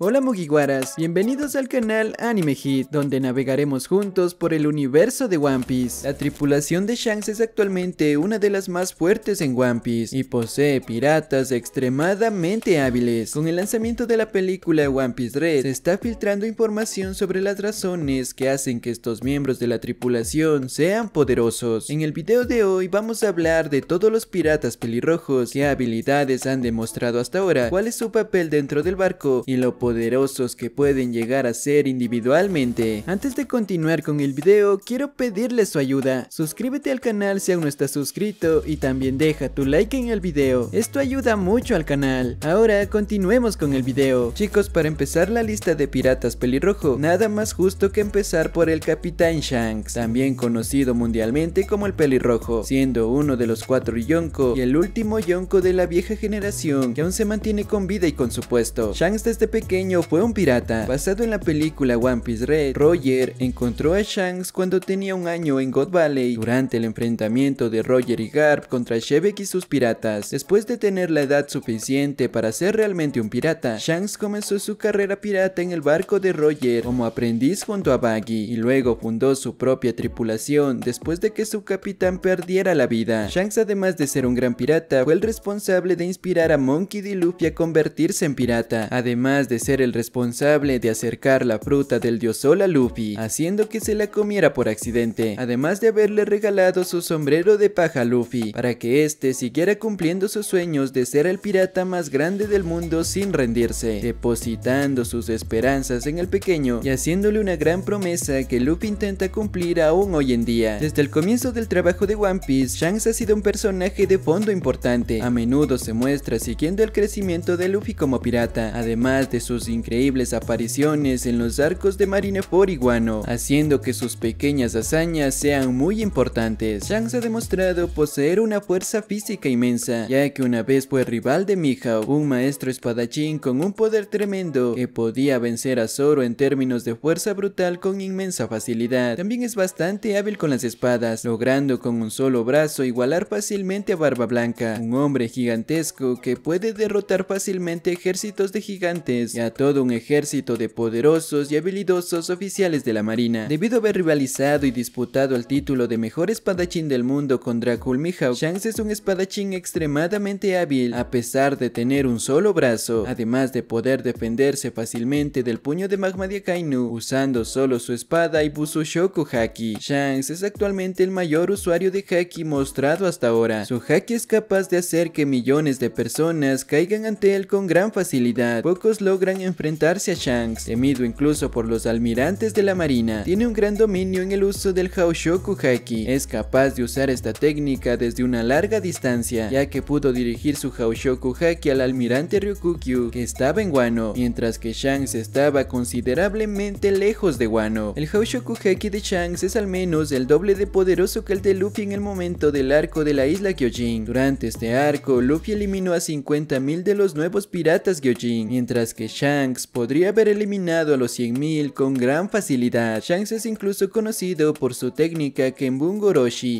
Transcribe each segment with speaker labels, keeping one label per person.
Speaker 1: Hola Mugiwaras, bienvenidos al canal Anime Hit, donde navegaremos juntos por el universo de One Piece. La tripulación de Shanks es actualmente una de las más fuertes en One Piece y posee piratas extremadamente hábiles. Con el lanzamiento de la película One Piece Red, se está filtrando información sobre las razones que hacen que estos miembros de la tripulación sean poderosos. En el video de hoy vamos a hablar de todos los piratas pelirrojos, qué habilidades han demostrado hasta ahora, cuál es su papel dentro del barco y lo poderosos que pueden llegar a ser individualmente. Antes de continuar con el video, quiero pedirles su ayuda. Suscríbete al canal si aún no estás suscrito y también deja tu like en el video. Esto ayuda mucho al canal. Ahora continuemos con el video. Chicos, para empezar la lista de piratas pelirrojo, nada más justo que empezar por el Capitán Shanks, también conocido mundialmente como el pelirrojo, siendo uno de los cuatro Yonko y el último Yonko de la vieja generación que aún se mantiene con vida y con su puesto. Shanks desde pequeño fue un pirata. Basado en la película One Piece Red, Roger encontró a Shanks cuando tenía un año en God Valley durante el enfrentamiento de Roger y Garp contra Shebek y sus piratas. Después de tener la edad suficiente para ser realmente un pirata, Shanks comenzó su carrera pirata en el barco de Roger como aprendiz junto a Baggy y luego fundó su propia tripulación después de que su capitán perdiera la vida. Shanks además de ser un gran pirata, fue el responsable de inspirar a Monkey D. Luffy a convertirse en pirata, además de ser ser el responsable de acercar la fruta del dios Sol a Luffy, haciendo que se la comiera por accidente, además de haberle regalado su sombrero de paja a Luffy, para que éste siguiera cumpliendo sus sueños de ser el pirata más grande del mundo sin rendirse, depositando sus esperanzas en el pequeño y haciéndole una gran promesa que Luffy intenta cumplir aún hoy en día. Desde el comienzo del trabajo de One Piece, Shanks ha sido un personaje de fondo importante, a menudo se muestra siguiendo el crecimiento de Luffy como pirata, además de su increíbles apariciones en los arcos de Marineford y Guano, haciendo que sus pequeñas hazañas sean muy importantes. Shanks ha demostrado poseer una fuerza física inmensa, ya que una vez fue rival de Mihawk, un maestro espadachín con un poder tremendo que podía vencer a Zoro en términos de fuerza brutal con inmensa facilidad. También es bastante hábil con las espadas, logrando con un solo brazo igualar fácilmente a Barba Blanca, un hombre gigantesco que puede derrotar fácilmente ejércitos de gigantes todo un ejército de poderosos y habilidosos oficiales de la marina. Debido a haber rivalizado y disputado el título de mejor espadachín del mundo con Dracul Mihawk, Shanks es un espadachín extremadamente hábil a pesar de tener un solo brazo, además de poder defenderse fácilmente del puño de Magma de Akainu usando solo su espada y Busushoku Haki. Shanks es actualmente el mayor usuario de Haki mostrado hasta ahora. Su Haki es capaz de hacer que millones de personas caigan ante él con gran facilidad. Pocos logran enfrentarse a Shanks, temido incluso por los almirantes de la marina. Tiene un gran dominio en el uso del Haoshoku Haki, es capaz de usar esta técnica desde una larga distancia, ya que pudo dirigir su Haoshoku Haki al almirante Ryukyu, que estaba en Wano, mientras que Shanks estaba considerablemente lejos de Wano. El Haoshoku Haki de Shanks es al menos el doble de poderoso que el de Luffy en el momento del arco de la isla Gyojin. Durante este arco, Luffy eliminó a 50.000 de los nuevos piratas Gyojin, mientras que Shanks podría haber eliminado a los 100.000 con gran facilidad. Shanks es incluso conocido por su técnica Kenbun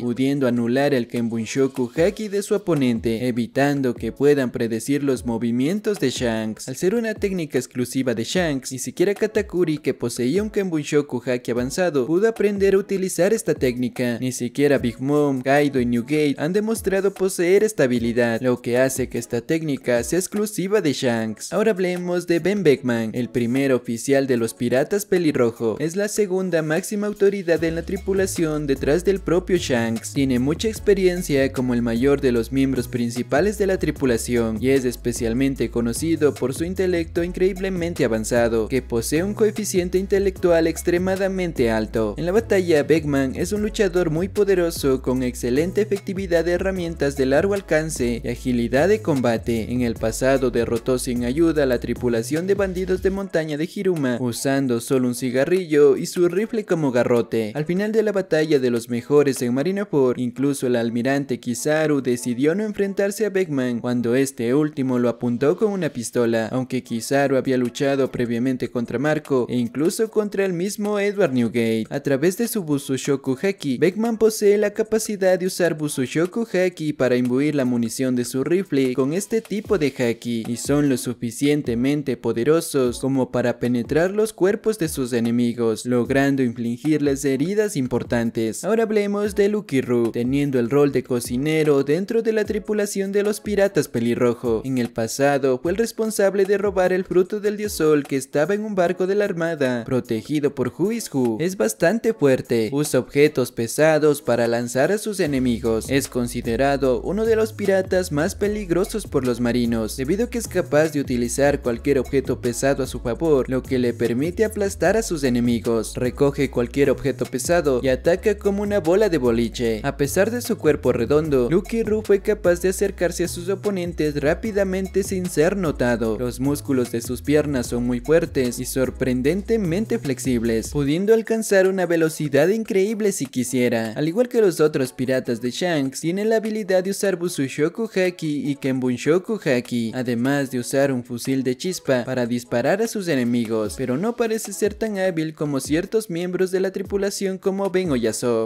Speaker 1: pudiendo anular el Kenbun Shoku Haki de su oponente, evitando que puedan predecir los movimientos de Shanks. Al ser una técnica exclusiva de Shanks, ni siquiera Katakuri que poseía un Kenbun Shoku Haki avanzado pudo aprender a utilizar esta técnica. Ni siquiera Big Mom, Kaido y Newgate han demostrado poseer esta habilidad, lo que hace que esta técnica sea exclusiva de Shanks. Ahora hablemos de Ben Beckman, el primer oficial de los piratas pelirrojo. Es la segunda máxima autoridad en la tripulación detrás del propio Shanks. Tiene mucha experiencia como el mayor de los miembros principales de la tripulación y es especialmente conocido por su intelecto increíblemente avanzado, que posee un coeficiente intelectual extremadamente alto. En la batalla, Beckman es un luchador muy poderoso con excelente efectividad de herramientas de largo alcance y agilidad de combate. En el pasado derrotó sin ayuda a la tripulación de bandidos de montaña de Hiruma, usando solo un cigarrillo y su rifle como garrote. Al final de la batalla de los mejores en Marineford, incluso el almirante Kizaru decidió no enfrentarse a Beckman cuando este último lo apuntó con una pistola, aunque Kizaru había luchado previamente contra Marco e incluso contra el mismo Edward Newgate. A través de su Busushoku Haki, Beckman posee la capacidad de usar Busushoku Haki para imbuir la munición de su rifle con este tipo de Haki y son lo suficientemente poderosos poderosos como para penetrar los cuerpos de sus enemigos, logrando infligirles heridas importantes. Ahora hablemos de Lucky Roo, teniendo el rol de cocinero dentro de la tripulación de los piratas pelirrojo. En el pasado fue el responsable de robar el fruto del diosol que estaba en un barco de la armada, protegido por Huizhu. Es bastante fuerte, usa objetos pesados para lanzar a sus enemigos. Es considerado uno de los piratas más peligrosos por los marinos, debido a que es capaz de utilizar cualquier objeto objeto pesado a su favor, lo que le permite aplastar a sus enemigos. Recoge cualquier objeto pesado y ataca como una bola de boliche. A pesar de su cuerpo redondo, Lucky Roo fue capaz de acercarse a sus oponentes rápidamente sin ser notado. Los músculos de sus piernas son muy fuertes y sorprendentemente flexibles, pudiendo alcanzar una velocidad increíble si quisiera. Al igual que los otros piratas de Shanks, tiene la habilidad de usar Busushoku Haki y Kenbunshoku Haki, además de usar un fusil de chispa para disparar a sus enemigos, pero no parece ser tan hábil como ciertos miembros de la tripulación como Ben o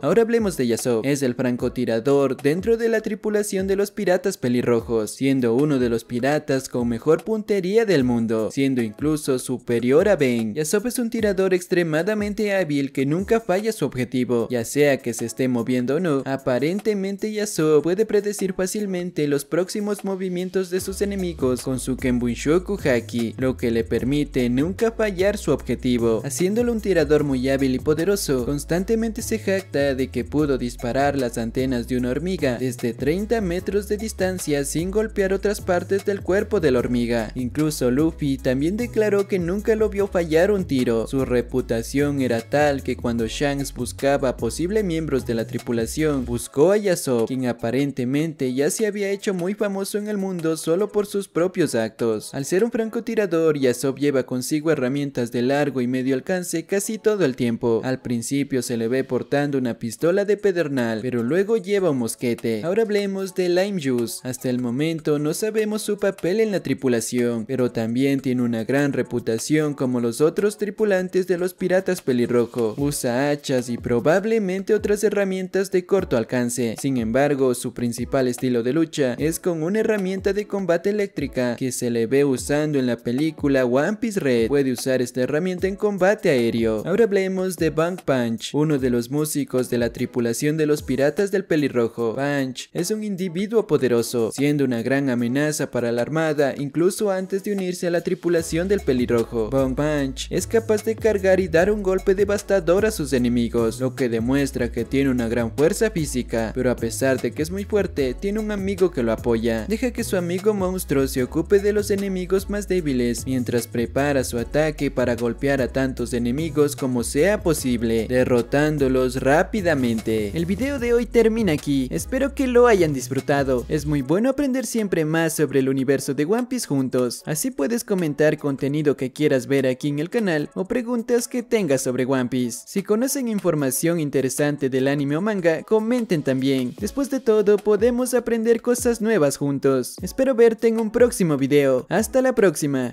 Speaker 1: Ahora hablemos de Yasop, es el francotirador dentro de la tripulación de los piratas pelirrojos, siendo uno de los piratas con mejor puntería del mundo, siendo incluso superior a Ben. Yasop es un tirador extremadamente hábil que nunca falla su objetivo, ya sea que se esté moviendo o no, aparentemente Yasop puede predecir fácilmente los próximos movimientos de sus enemigos con su Kenbunshoku Haki, que le permite nunca fallar su objetivo, haciéndolo un tirador muy hábil y poderoso. Constantemente se jacta de que pudo disparar las antenas de una hormiga desde 30 metros de distancia sin golpear otras partes del cuerpo de la hormiga. Incluso Luffy también declaró que nunca lo vio fallar un tiro. Su reputación era tal que cuando Shanks buscaba posibles miembros de la tripulación, buscó a Yasop, quien aparentemente ya se había hecho muy famoso en el mundo solo por sus propios actos. Al ser un francotirador y Asob lleva consigo herramientas de largo y medio alcance casi todo el tiempo. Al principio se le ve portando una pistola de pedernal, pero luego lleva un mosquete. Ahora hablemos de Lime Juice. Hasta el momento no sabemos su papel en la tripulación, pero también tiene una gran reputación como los otros tripulantes de los piratas pelirrojo. Usa hachas y probablemente otras herramientas de corto alcance. Sin embargo, su principal estilo de lucha es con una herramienta de combate eléctrica que se le ve usando en la película One Piece Red puede usar esta herramienta en combate aéreo. Ahora hablemos de Bang Punch, uno de los músicos de la tripulación de los piratas del pelirrojo. Punch es un individuo poderoso, siendo una gran amenaza para la armada incluso antes de unirse a la tripulación del pelirrojo. Bang Punch es capaz de cargar y dar un golpe devastador a sus enemigos, lo que demuestra que tiene una gran fuerza física, pero a pesar de que es muy fuerte, tiene un amigo que lo apoya. Deja que su amigo monstruo se ocupe de los enemigos más débiles mientras prepara su ataque para golpear a tantos enemigos como sea posible, derrotándolos rápidamente. El video de hoy termina aquí, espero que lo hayan disfrutado, es muy bueno aprender siempre más sobre el universo de One Piece juntos, así puedes comentar contenido que quieras ver aquí en el canal o preguntas que tengas sobre One Piece. Si conocen información interesante del anime o manga, comenten también, después de todo podemos aprender cosas nuevas juntos. Espero verte en un próximo video. Hasta la próxima.